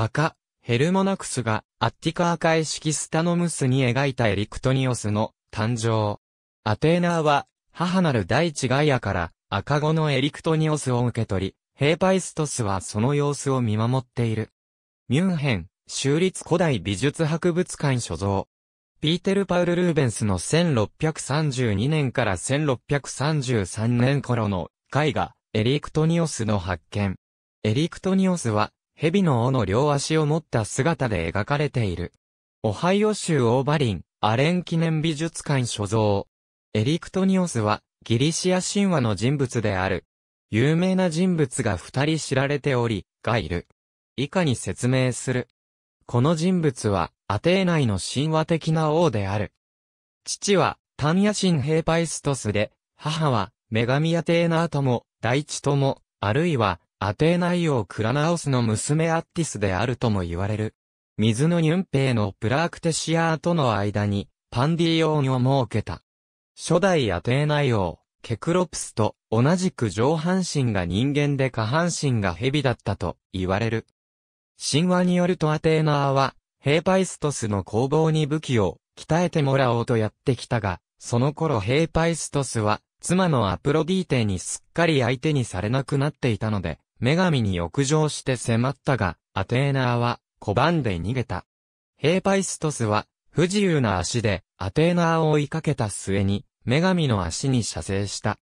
画家、ヘルモナクスが、アッティカー界式スタノムスに描いたエリクトニオスの誕生。アテーナーは、母なる大地ガイアから赤子のエリクトニオスを受け取り、ヘーパイストスはその様子を見守っている。ミュンヘン、州立古代美術博物館所蔵。ピーテル・パウル・ルーベンスの1632年から1633年頃の絵画、エリクトニオスの発見。エリクトニオスは、蛇の尾の両足を持った姿で描かれている。オハイオ州オーバリン、アレン記念美術館所蔵。エリクトニオスは、ギリシア神話の人物である。有名な人物が二人知られており、がいる。以下に説明する。この人物は、アテー内の神話的な王である。父は、タンヤ神ヘイパイストスで、母は、女神アテーナーとも、大地とも、あるいは、アテーナイオウ・クラナオスの娘アッティスであるとも言われる。水のニュンペイのプラークテシアーとの間に、パンディオーンを設けた。初代アテーナイオウ・ケクロプスと同じく上半身が人間で下半身が蛇だったと言われる。神話によるとアテーナーは、ヘーパイストスの工房に武器を鍛えてもらおうとやってきたが、その頃ヘーパイストスは、妻のアプロディーテにすっかり相手にされなくなっていたので、女神に浴場して迫ったが、アテーナーは拒んで逃げた。ヘーパイストスは不自由な足でアテーナーを追いかけた末に、女神の足に射精した。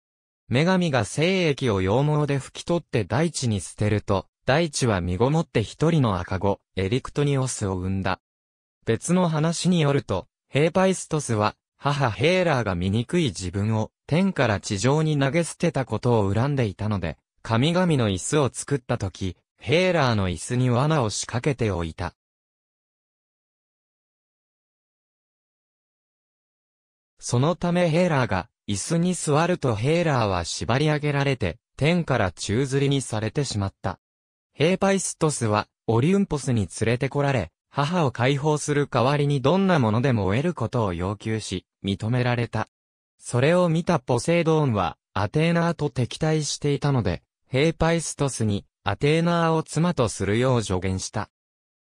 女神が精液を羊毛で拭き取って大地に捨てると、大地は身ごもって一人の赤子、エリクトニオスを産んだ。別の話によると、ヘーパイストスは、母ヘーラーが醜い自分を天から地上に投げ捨てたことを恨んでいたので、神々の椅子を作った時、ヘーラーの椅子に罠を仕掛けておいた。そのためヘーラーが、椅子に座るとヘーラーは縛り上げられて、天から宙吊りにされてしまった。ヘーパイストスは、オリュンポスに連れてこられ、母を解放する代わりにどんなものでも得ることを要求し、認められた。それを見たポセイドーンは、アテーナーと敵対していたので、ヘーパイストスにアテーナーを妻とするよう助言した。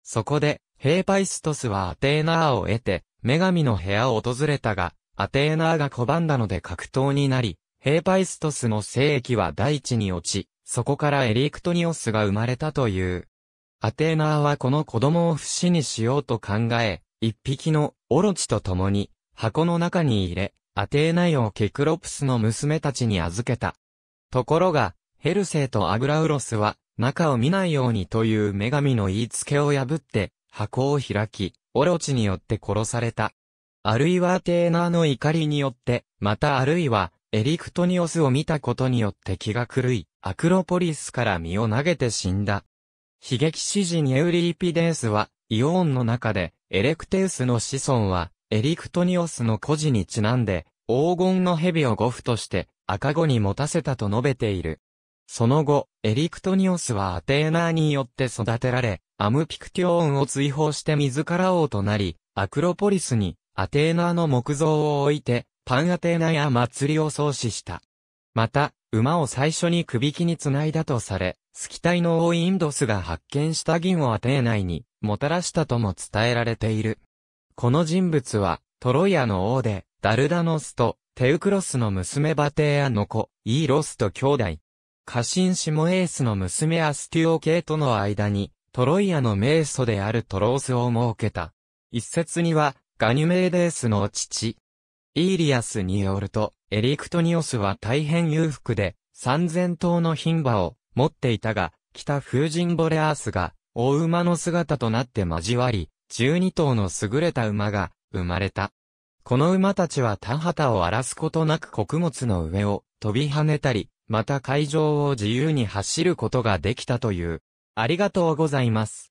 そこで、ヘーパイストスはアテーナーを得て、女神の部屋を訪れたが、アテーナーが拒んだので格闘になり、ヘーパイストスの聖域は大地に落ち、そこからエリクトニオスが生まれたという。アテーナーはこの子供を不死にしようと考え、一匹のオロチと共に箱の中に入れ、アテーナイをケクロプスの娘たちに預けた。ところが、ヘルセイとアグラウロスは、中を見ないようにという女神の言いつけを破って、箱を開き、オロチによって殺された。あるいはアテーナーの怒りによって、またあるいは、エリクトニオスを見たことによって気が狂い、アクロポリスから身を投げて死んだ。悲劇詩人エウリーピデースは、イオーンの中で、エレクテウスの子孫は、エリクトニオスの孤児にちなんで、黄金の蛇を五符として、赤子に持たせたと述べている。その後、エリクトニオスはアテーナーによって育てられ、アムピクティオーンを追放して自ら王となり、アクロポリスにアテーナーの木像を置いて、パンアテーナや祭りを創始した。また、馬を最初に首輝につないだとされ、スキタイの王インドスが発見した銀をアテーナイにもたらしたとも伝えられている。この人物は、トロイアの王で、ダルダノスとテウクロスの娘バテーアの子、イーロスと兄弟。家臣シモエースの娘アスティオ系との間に、トロイアの名祖であるトロースを設けた。一説には、ガニュメーデースの父。イーリアスによると、エリクトニオスは大変裕福で、三千頭の牝馬を持っていたが、北風神ボレアースが、大馬の姿となって交わり、十二頭の優れた馬が生まれた。この馬たちは田畑を荒らすことなく穀物の上を飛び跳ねたり、また会場を自由に走ることができたという。ありがとうございます。